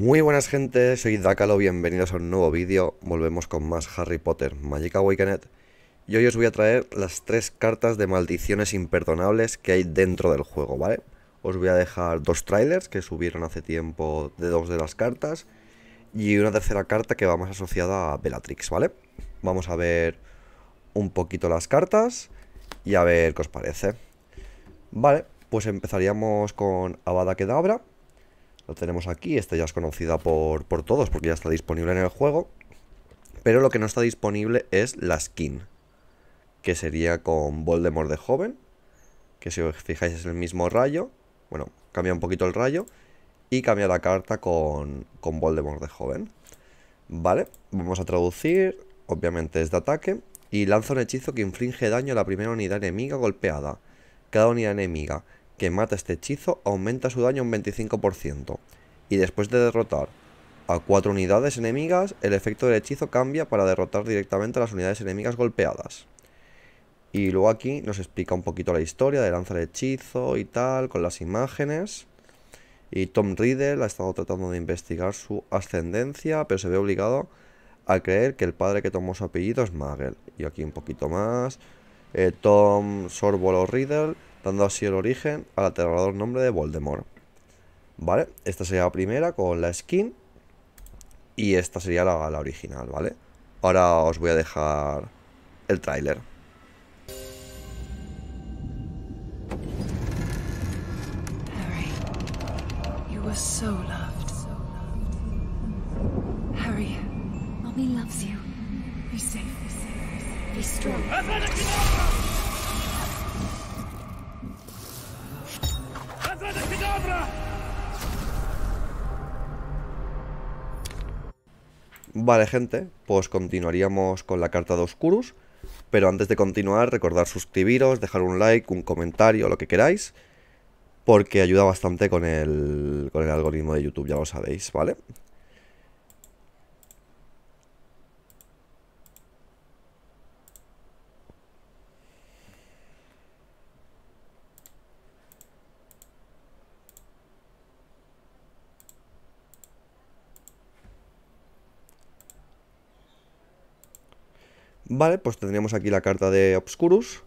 Muy buenas gente, soy Dakalo, bienvenidos a un nuevo vídeo, volvemos con más Harry Potter Magic Awakened y hoy os voy a traer las tres cartas de maldiciones imperdonables que hay dentro del juego, ¿vale? Os voy a dejar dos trailers que subieron hace tiempo de dos de las cartas y una tercera carta que va más asociada a Bellatrix, ¿vale? Vamos a ver un poquito las cartas y a ver qué os parece. Vale, pues empezaríamos con Avada Kedavra lo tenemos aquí, esta ya es conocida por, todos porque ya está disponible en el juego. Pero lo que no está disponible es la skin, que sería con Voldemort de joven, que si os fijáis es el mismo rayo, bueno, cambia un poquito el rayo, y cambia la carta con, con Voldemort de joven. Vale, vamos a traducir, obviamente es de ataque, y lanza un hechizo que infringe daño a la primera unidad enemiga golpeada. Cada unidad enemiga que mata este hechizo aumenta su daño un 25%, y después de derrotar a cuatro unidades enemigas, el efecto del hechizo cambia para derrotar directamente a las unidades enemigas golpeadas. Y luego aquí nos explica un poquito la historia de lanza de hechizo y tal, con las imágenes. Y Tom Riddle ha estado tratando de investigar su ascendencia, pero se ve obligado a creer que el padre que tomó su apellido es Magel. Y aquí un poquito más. Eh, Tom Sorbolo Riddle dando así el origen al aterrador nombre de Voldemort. ¿Vale? Esta sería la primera con la skin y esta sería la, original, ¿vale? Ahora os voy a dejar el tráiler. Vale, gente, pues continuaríamos con la carta de Oscurus. Pero antes de continuar, recordar suscribiros, dejar un like, un comentario, lo que queráis. Porque ayuda bastante con el, con el algoritmo de YouTube, ya lo sabéis, ¿vale? Vale, pues tendríamos aquí la carta de Obscurus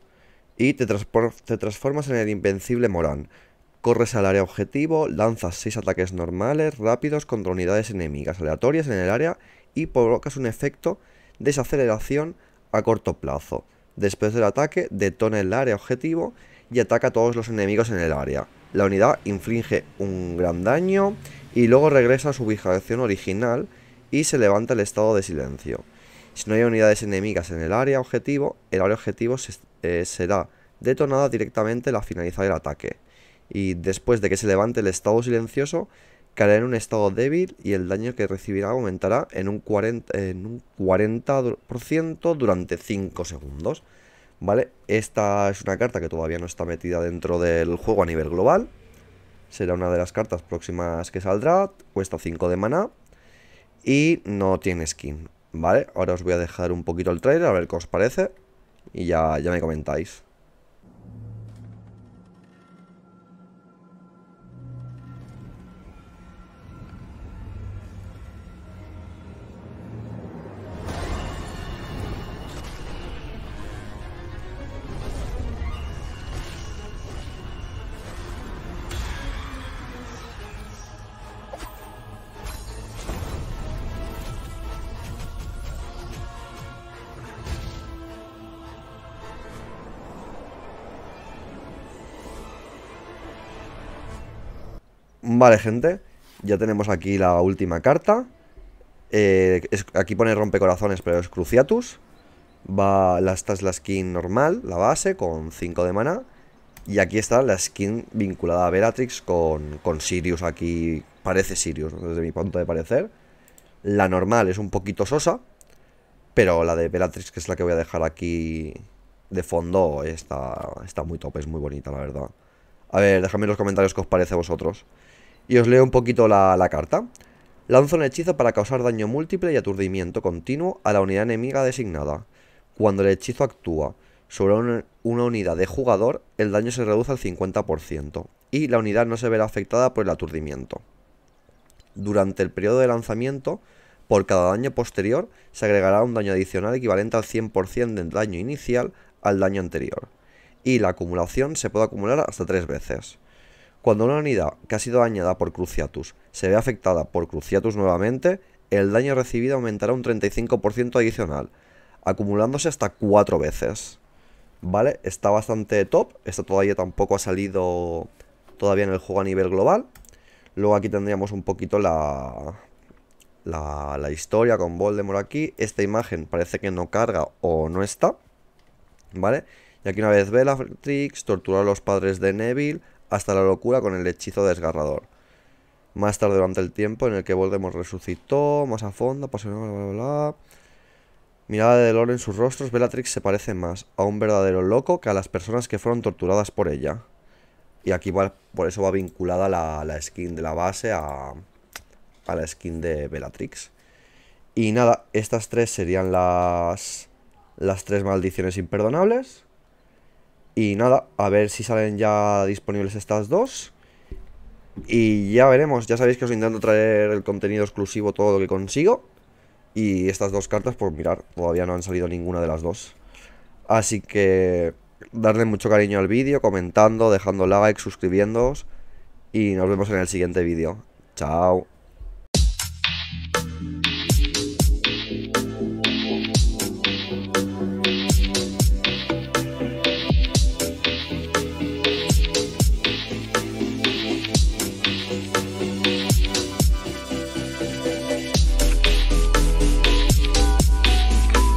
y te, transformas en el Invencible Morán. Corres al área objetivo, lanzas 6 ataques normales, rápidos contra unidades enemigas aleatorias en el área y provocas un efecto desaceleración a corto plazo. Después del ataque, detona el área objetivo y ataca a todos los enemigos en el área. La unidad inflige un gran daño y luego regresa a su ubicación original y se levanta el estado de silencio. Si no hay unidades enemigas en el área objetivo, el área objetivo eh, será detonada directamente la finalizar del ataque. Y después de que se levante el estado silencioso, caerá en un estado débil y el daño que recibirá aumentará en un 40%, durante 5 segundos. ¿Vale? Esta es una carta que todavía no está metida dentro del juego a nivel global. Será una de las cartas próximas que saldrá. Cuesta 5 de maná. Y no tiene skin. ¿Vale? Ahora os voy a dejar un poquito el trailer a ver qué os parece y ya, ya me comentáis. Vale, gente. Ya tenemos aquí la última carta. Eh, aquí pone rompecorazones, pero es Cruciatus. Va, esta es la skin normal, la base, con 5 de mana. Y aquí está la skin vinculada a Bellatrix con, Sirius aquí. Parece Sirius, desde mi punto de parecer. La normal es un poquito sosa. Pero la de Bellatrix, que es la que voy a dejar aquí de fondo, está, está muy top, es muy bonita, la verdad. A ver, déjame en los comentarios qué os parece a vosotros. Y os leo un poquito la, carta. Lanza un hechizo para causar daño múltiple y aturdimiento continuo a la unidad enemiga designada. Cuando el hechizo actúa sobre una unidad de jugador, el daño se reduce al 50% y la unidad no se verá afectada por el aturdimiento. Durante el periodo de lanzamiento, por cada daño posterior se agregará un daño adicional equivalente al 100% del daño inicial al daño anterior, y la acumulación se puede acumular hasta tres veces. Cuando una unidad que ha sido dañada por Cruciatus se ve afectada por Cruciatus nuevamente, el daño recibido aumentará un 35% adicional, acumulándose hasta 4 veces. ¿Vale? Está bastante top, esta todavía tampoco ha salido todavía en el juego a nivel global. Luego aquí tendríamos un poquito la, la, historia con Voldemort aquí. Esta imagen parece que no carga o no está, ¿vale? Y aquí una vez Bellatrix, torturar a los padres de Neville hasta la locura con el hechizo desgarrador. Más tarde durante el tiempo en el que Voldemort resucitó, más a fondo, bla bla bla. Mirada de dolor en sus rostros, Bellatrix se parece más a un verdadero loco que a las personas que fueron torturadas por ella. Y aquí por eso va vinculada la, la skin de la base a, a la skin de Bellatrix. Y nada, estas tres serían las, las tres maldiciones imperdonables. Y nada, a ver si salen ya disponibles estas dos. Y ya veremos, ya sabéis que os intento traer el contenido exclusivo todo lo que consigo. Y estas dos cartas, por mirar, todavía no han salido ninguna de las dos. Así que darle mucho cariño al vídeo, comentando, dejando like, suscribiéndoos. Y nos vemos en el siguiente vídeo. Chao.